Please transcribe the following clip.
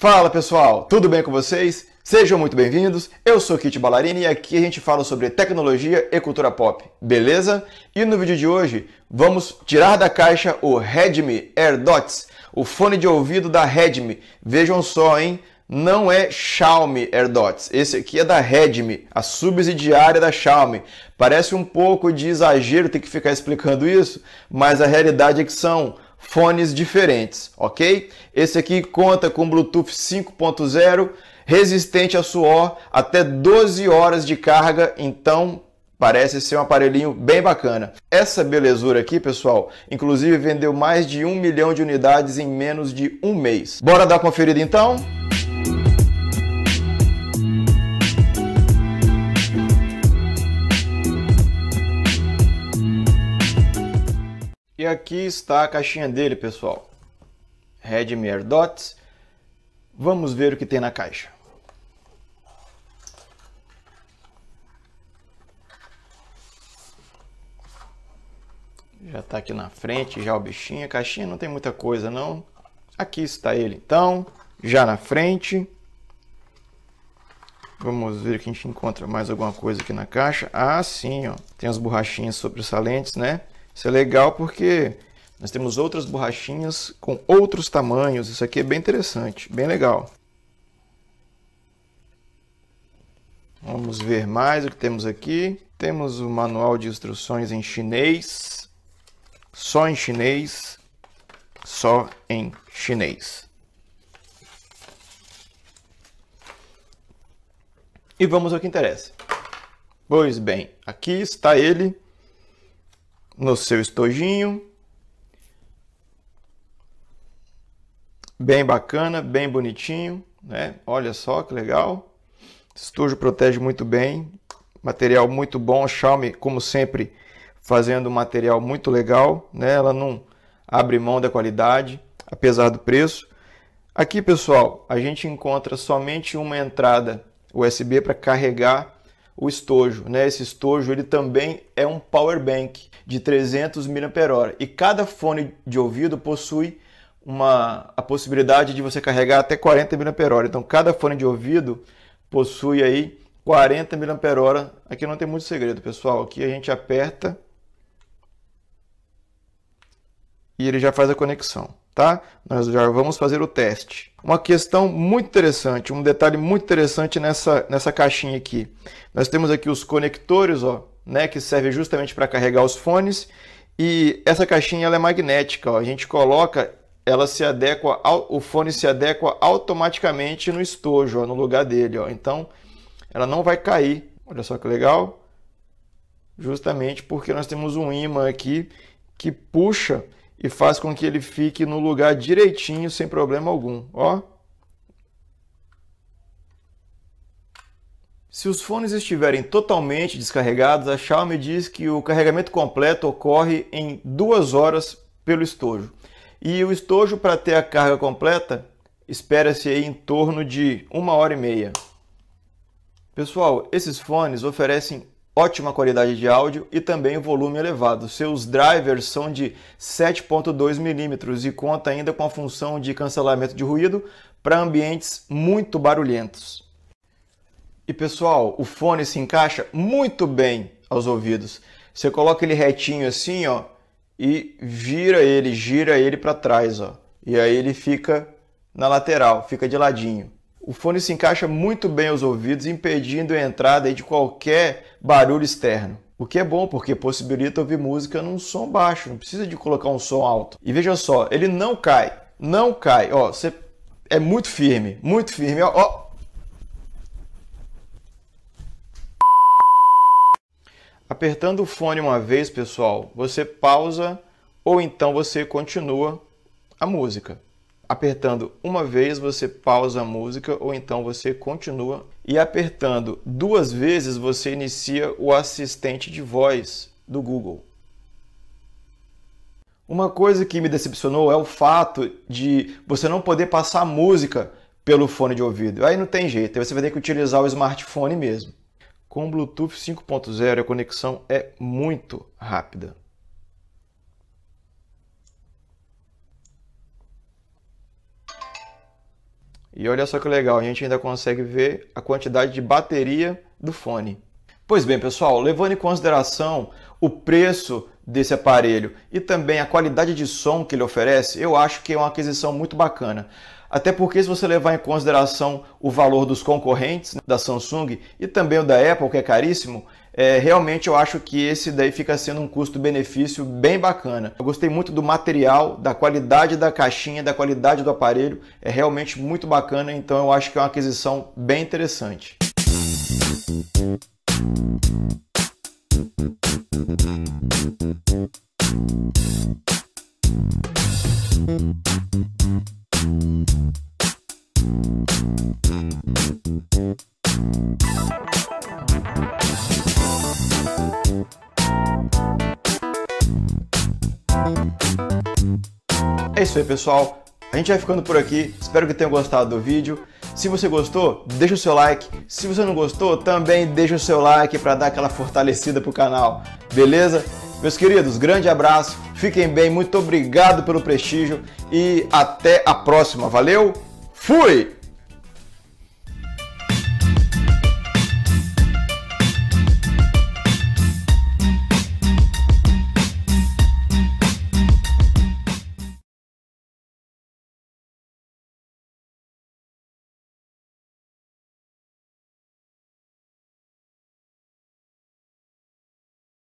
Fala pessoal, tudo bem com vocês? Sejam muito bem-vindos. Eu sou Kit Balarini e aqui a gente fala sobre tecnologia e cultura pop, beleza? E no vídeo de hoje vamos tirar da caixa o Redmi AirDots, o fone de ouvido da Redmi. Vejam só, hein? Não é Xiaomi AirDots, esse aqui é da Redmi, a subsidiária da Xiaomi. Parece um pouco de exagero ter que ficar explicando isso, mas a realidade é que são fones diferentes, ok? Esse aqui conta com Bluetooth 5.0, resistente a suor, até 12 horas de carga, então Parece ser um aparelhinho bem bacana. Essa belezura aqui, pessoal, inclusive vendeu mais de um milhão de unidades em menos de um mês. Bora dar conferida então? E aqui está a caixinha dele, pessoal. Redmi AirDots. Vamos ver o que tem na caixa. Já está aqui na frente, já o bichinho. A caixinha não tem muita coisa, não. Aqui está ele, então. Já na frente. Vamos ver que a gente encontra mais alguma coisa aqui na caixa. Ah, sim, ó. Tem as borrachinhas sobressalentes, né? Isso é legal porque nós temos outras borrachinhas com outros tamanhos. Isso aqui é bem interessante, bem legal. Vamos ver mais o que temos aqui. Temos o manual de instruções em chinês. Só em chinês. Só em chinês. E vamos ao que interessa. Pois bem, aqui está ele no seu estojinho. Bem bacana, bem bonitinho, né? Olha só que legal. Estojo protege muito bem, material muito bom, Xiaomi, como sempre, fazendo um material muito legal, né? Ela não abre mão da qualidade, apesar do preço. Aqui, pessoal, a gente encontra somente uma entrada USB para carregar o estojo, né? Esse estojo ele também é um power bank de 300 mAh e cada fone de ouvido possui uma a possibilidade de você carregar até 40 mAh. Então cada fone de ouvido possui aí 40 mAh. Aqui não tem muito segredo, pessoal. Aqui a gente aperta e ele já faz a conexão tá? Nós já vamos fazer o teste. Uma questão muito interessante, um detalhe muito interessante nessa, nessa caixinha aqui. Nós temos aqui os conectores, ó, né, que serve justamente para carregar os fones. E essa caixinha ela é magnética, ó. a gente coloca, ela se adequa, ao, o fone se adequa automaticamente no estojo, ó, no lugar dele. Ó. Então, ela não vai cair. Olha só que legal. Justamente porque nós temos um ímã aqui que puxa e faz com que ele fique no lugar direitinho, sem problema algum. Ó. Se os fones estiverem totalmente descarregados, a Xiaomi diz que o carregamento completo ocorre em duas horas pelo estojo. E o estojo, para ter a carga completa, espera-se em torno de uma hora e meia. Pessoal, esses fones oferecem ótima qualidade de áudio e também volume elevado. Seus drivers são de 7.2 mm e conta ainda com a função de cancelamento de ruído para ambientes muito barulhentos. E pessoal, o fone se encaixa muito bem aos ouvidos. Você coloca ele retinho assim, ó, e vira ele, gira ele para trás, ó. E aí ele fica na lateral, fica de ladinho. O fone se encaixa muito bem aos ouvidos, impedindo a entrada de qualquer barulho externo. O que é bom porque possibilita ouvir música num som baixo, não precisa de colocar um som alto. E veja só, ele não cai, não cai. Ó, você é muito firme, muito firme. Ó, ó. Apertando o fone uma vez, pessoal, você pausa ou então você continua a música. Apertando uma vez, você pausa a música ou então você continua. E apertando duas vezes, você inicia o assistente de voz do Google. Uma coisa que me decepcionou é o fato de você não poder passar música pelo fone de ouvido. Aí não tem jeito, aí você vai ter que utilizar o smartphone mesmo. Com o Bluetooth 5.0, a conexão é muito rápida. E olha só que legal, a gente ainda consegue ver a quantidade de bateria do fone. Pois bem, pessoal, levando em consideração o preço desse aparelho e também a qualidade de som que ele oferece, eu acho que é uma aquisição muito bacana. Até porque se você levar em consideração o valor dos concorrentes né, da Samsung e também o da Apple, que é caríssimo, é, realmente eu acho que esse daí fica sendo um custo-benefício bem bacana. Eu gostei muito do material, da qualidade da caixinha, da qualidade do aparelho, é realmente muito bacana, então eu acho que é uma aquisição bem interessante. É isso aí, pessoal. A gente vai ficando por aqui. Espero que tenham gostado do vídeo. Se você gostou, deixa o seu like. Se você não gostou, também deixa o seu like para dar aquela fortalecida pro canal. Beleza? Meus queridos, grande abraço. Fiquem bem. Muito obrigado pelo prestígio e até a próxima. Valeu? Fui!